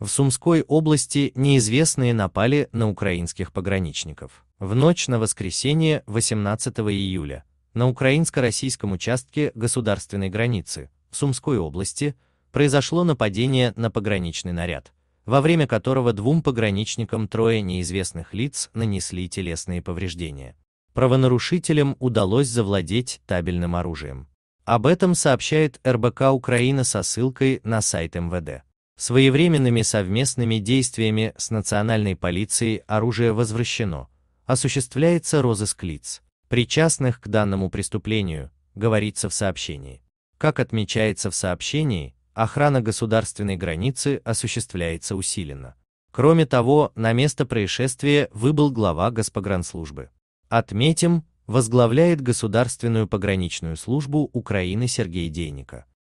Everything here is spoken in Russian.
В Сумской области неизвестные напали на украинских пограничников. В ночь на воскресенье 18 июля на украинско-российском участке государственной границы в Сумской области произошло нападение на пограничный наряд, во время которого двум пограничникам трое неизвестных лиц нанесли телесные повреждения. Правонарушителям удалось завладеть табельным оружием. Об этом сообщает РБК Украина со ссылкой на сайт МВД. Своевременными совместными действиями с национальной полицией оружие возвращено. Осуществляется розыск лиц, причастных к данному преступлению, говорится в сообщении. Как отмечается в сообщении, охрана государственной границы осуществляется усиленно. Кроме того, на место происшествия выбыл глава Госпогранслужбы. Отметим, возглавляет Государственную пограничную службу Украины Сергей Дейника.